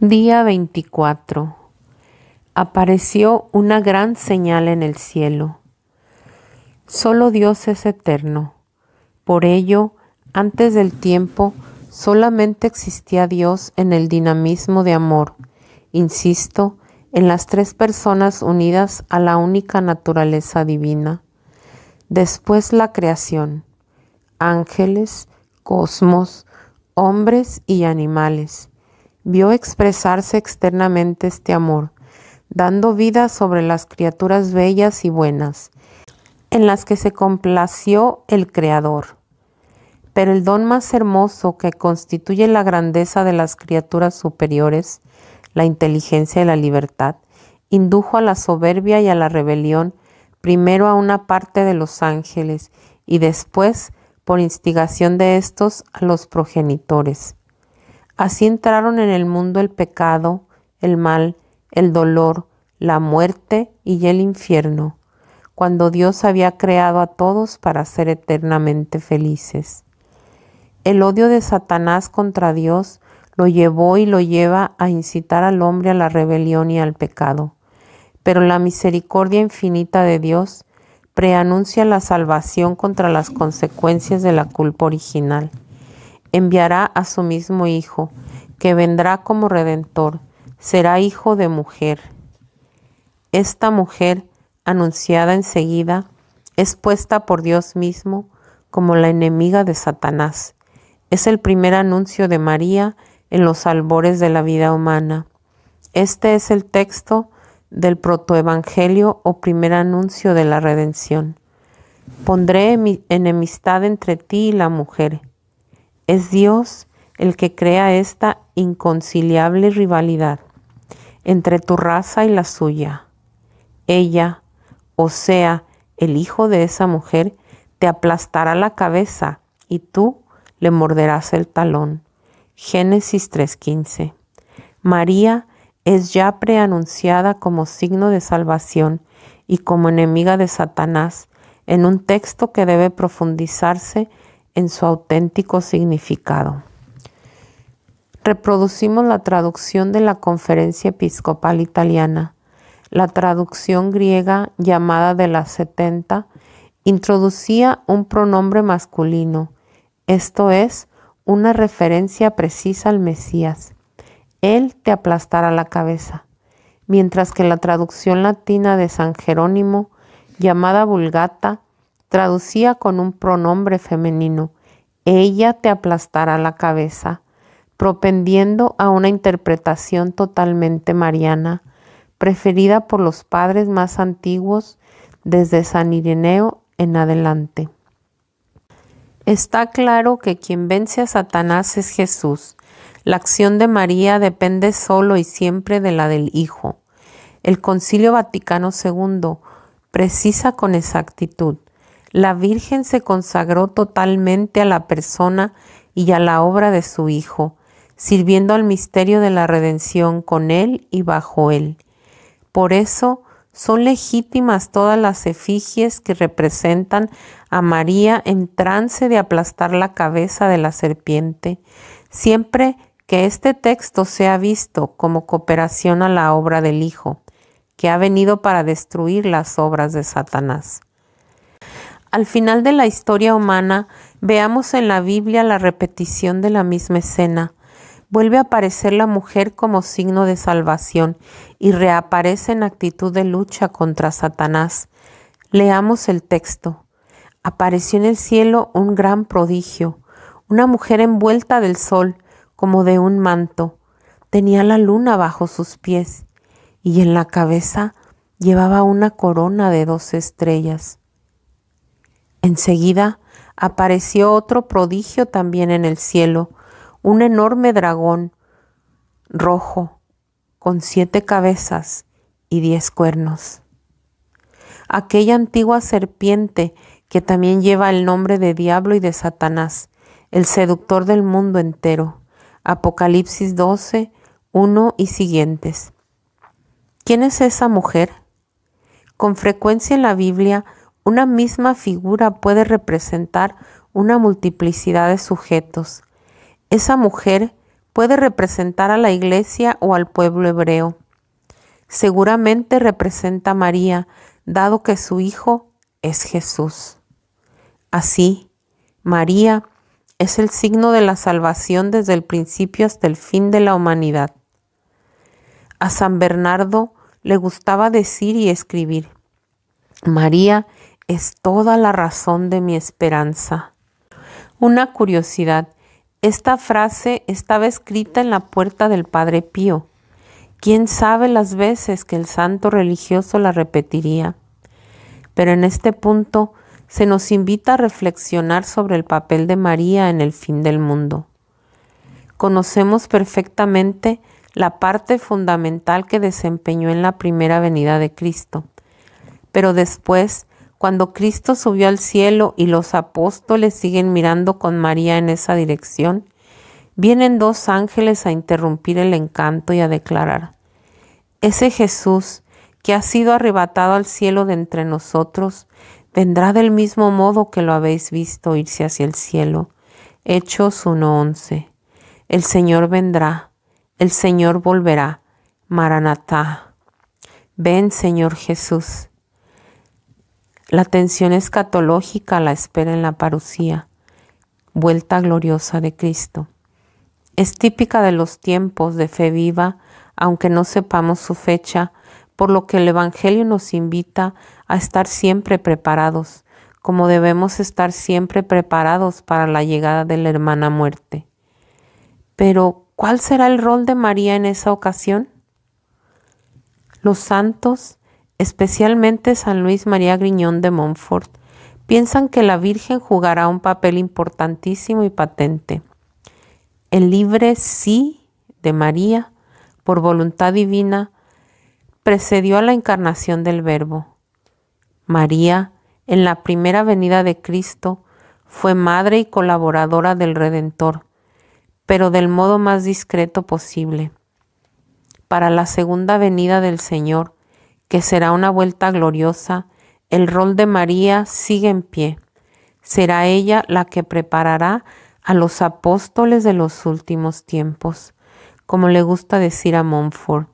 Día 24. Apareció una gran señal en el cielo. Solo Dios es eterno. Por ello, antes del tiempo, solamente existía Dios en el dinamismo de amor. Insisto, en las tres personas unidas a la única naturaleza divina. Después la creación. Ángeles, cosmos, hombres y animales vio expresarse externamente este amor, dando vida sobre las criaturas bellas y buenas, en las que se complació el Creador. Pero el don más hermoso que constituye la grandeza de las criaturas superiores, la inteligencia y la libertad, indujo a la soberbia y a la rebelión primero a una parte de los ángeles y después, por instigación de estos, a los progenitores. Así entraron en el mundo el pecado, el mal, el dolor, la muerte y el infierno, cuando Dios había creado a todos para ser eternamente felices. El odio de Satanás contra Dios lo llevó y lo lleva a incitar al hombre a la rebelión y al pecado. Pero la misericordia infinita de Dios preanuncia la salvación contra las consecuencias de la culpa original enviará a su mismo Hijo, que vendrá como redentor, será hijo de mujer. Esta mujer, anunciada enseguida, es puesta por Dios mismo como la enemiga de Satanás. Es el primer anuncio de María en los albores de la vida humana. Este es el texto del protoevangelio o primer anuncio de la redención. Pondré enemistad entre ti y la mujer es Dios el que crea esta inconciliable rivalidad entre tu raza y la suya. Ella, o sea, el hijo de esa mujer, te aplastará la cabeza y tú le morderás el talón. Génesis 3:15. María es ya preanunciada como signo de salvación y como enemiga de Satanás en un texto que debe profundizarse en su auténtico significado. Reproducimos la traducción de la Conferencia Episcopal Italiana, la traducción griega llamada de las 70, introducía un pronombre masculino, esto es, una referencia precisa al Mesías. Él te aplastará la cabeza, mientras que la traducción latina de San Jerónimo, llamada Vulgata, traducía con un pronombre femenino. Ella te aplastará la cabeza, propendiendo a una interpretación totalmente mariana, preferida por los padres más antiguos desde San Ireneo en adelante. Está claro que quien vence a Satanás es Jesús. La acción de María depende solo y siempre de la del Hijo. El Concilio Vaticano II precisa con exactitud, la Virgen se consagró totalmente a la persona y a la obra de su Hijo, sirviendo al misterio de la redención con Él y bajo Él. Por eso son legítimas todas las efigies que representan a María en trance de aplastar la cabeza de la serpiente, siempre que este texto sea visto como cooperación a la obra del Hijo, que ha venido para destruir las obras de Satanás. Al final de la historia humana, veamos en la Biblia la repetición de la misma escena. Vuelve a aparecer la mujer como signo de salvación y reaparece en actitud de lucha contra Satanás. Leamos el texto. Apareció en el cielo un gran prodigio, una mujer envuelta del sol como de un manto. Tenía la luna bajo sus pies y en la cabeza llevaba una corona de dos estrellas. Enseguida apareció otro prodigio también en el cielo, un enorme dragón rojo con siete cabezas y diez cuernos. Aquella antigua serpiente que también lleva el nombre de diablo y de Satanás, el seductor del mundo entero. Apocalipsis 12, 1 y siguientes. ¿Quién es esa mujer? Con frecuencia en la Biblia una misma figura puede representar una multiplicidad de sujetos. Esa mujer puede representar a la iglesia o al pueblo hebreo. Seguramente representa a María, dado que su hijo es Jesús. Así, María es el signo de la salvación desde el principio hasta el fin de la humanidad. A San Bernardo le gustaba decir y escribir, María es toda la razón de mi esperanza. Una curiosidad, esta frase estaba escrita en la puerta del Padre Pío. ¿Quién sabe las veces que el santo religioso la repetiría? Pero en este punto se nos invita a reflexionar sobre el papel de María en el fin del mundo. Conocemos perfectamente la parte fundamental que desempeñó en la primera venida de Cristo, pero después cuando Cristo subió al cielo y los apóstoles siguen mirando con María en esa dirección, vienen dos ángeles a interrumpir el encanto y a declarar, ese Jesús que ha sido arrebatado al cielo de entre nosotros, vendrá del mismo modo que lo habéis visto irse hacia el cielo. Hechos 1.11. El Señor vendrá, el Señor volverá. Maranatá. Ven, Señor Jesús. La tensión escatológica la espera en la parucía, vuelta gloriosa de Cristo. Es típica de los tiempos de fe viva, aunque no sepamos su fecha, por lo que el Evangelio nos invita a estar siempre preparados, como debemos estar siempre preparados para la llegada de la hermana muerte. Pero, ¿cuál será el rol de María en esa ocasión? Los santos especialmente San Luis María Griñón de Montfort, piensan que la Virgen jugará un papel importantísimo y patente. El libre sí de María, por voluntad divina, precedió a la encarnación del Verbo. María, en la primera venida de Cristo, fue madre y colaboradora del Redentor, pero del modo más discreto posible. Para la segunda venida del Señor, que será una vuelta gloriosa, el rol de María sigue en pie. Será ella la que preparará a los apóstoles de los últimos tiempos, como le gusta decir a Montfort,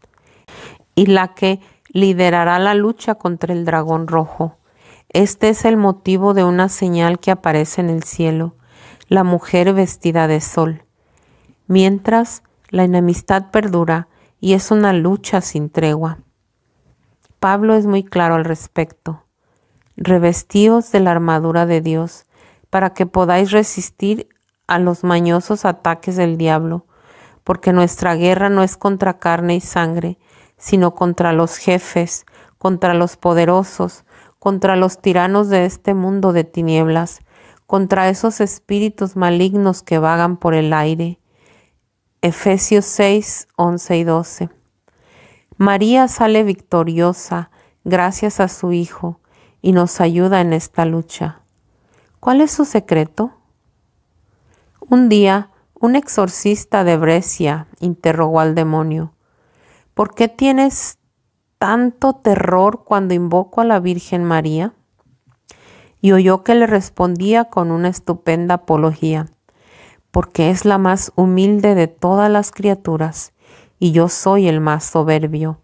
y la que liderará la lucha contra el dragón rojo. Este es el motivo de una señal que aparece en el cielo, la mujer vestida de sol. Mientras, la enemistad perdura y es una lucha sin tregua. Pablo es muy claro al respecto. Revestíos de la armadura de Dios, para que podáis resistir a los mañosos ataques del diablo, porque nuestra guerra no es contra carne y sangre, sino contra los jefes, contra los poderosos, contra los tiranos de este mundo de tinieblas, contra esos espíritus malignos que vagan por el aire. Efesios 6, 11 y 12. María sale victoriosa gracias a su Hijo y nos ayuda en esta lucha. ¿Cuál es su secreto? Un día, un exorcista de Brescia interrogó al demonio, ¿por qué tienes tanto terror cuando invoco a la Virgen María? Y oyó que le respondía con una estupenda apología, porque es la más humilde de todas las criaturas y yo soy el más soberbio.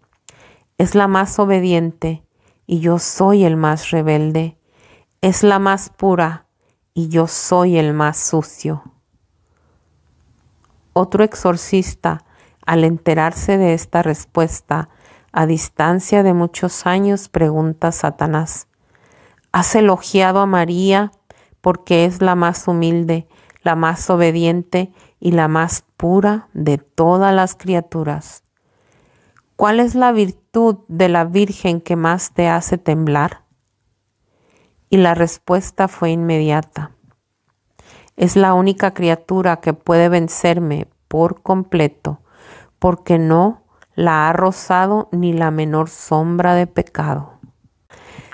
Es la más obediente y yo soy el más rebelde. Es la más pura y yo soy el más sucio. Otro exorcista, al enterarse de esta respuesta, a distancia de muchos años, pregunta a Satanás, ¿has elogiado a María porque es la más humilde, la más obediente y la más pura de todas las criaturas. ¿Cuál es la virtud de la Virgen que más te hace temblar? Y la respuesta fue inmediata. Es la única criatura que puede vencerme por completo, porque no la ha rozado ni la menor sombra de pecado.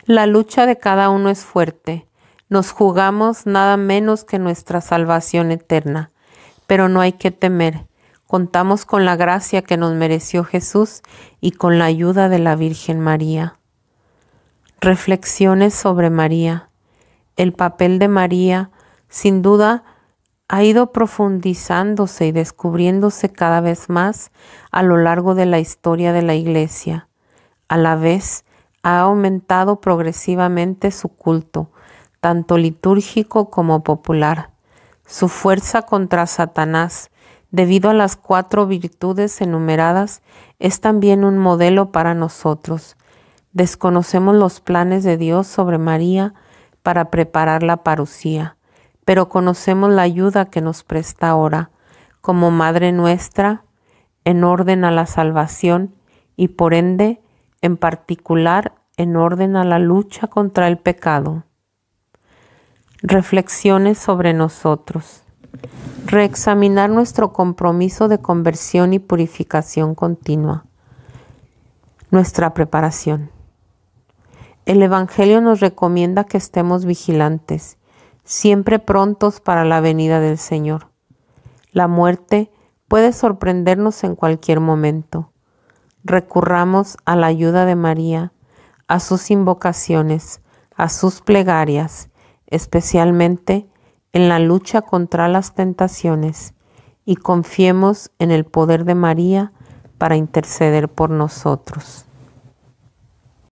La lucha de cada uno es fuerte. Nos jugamos nada menos que nuestra salvación eterna pero no hay que temer. Contamos con la gracia que nos mereció Jesús y con la ayuda de la Virgen María. Reflexiones sobre María. El papel de María, sin duda, ha ido profundizándose y descubriéndose cada vez más a lo largo de la historia de la Iglesia. A la vez, ha aumentado progresivamente su culto, tanto litúrgico como popular su fuerza contra Satanás, debido a las cuatro virtudes enumeradas, es también un modelo para nosotros. Desconocemos los planes de Dios sobre María para preparar la parucía, pero conocemos la ayuda que nos presta ahora, como Madre nuestra, en orden a la salvación y por ende, en particular, en orden a la lucha contra el pecado. Reflexiones sobre nosotros. Reexaminar nuestro compromiso de conversión y purificación continua. Nuestra preparación. El Evangelio nos recomienda que estemos vigilantes, siempre prontos para la venida del Señor. La muerte puede sorprendernos en cualquier momento. Recurramos a la ayuda de María, a sus invocaciones, a sus plegarias especialmente en la lucha contra las tentaciones, y confiemos en el poder de María para interceder por nosotros.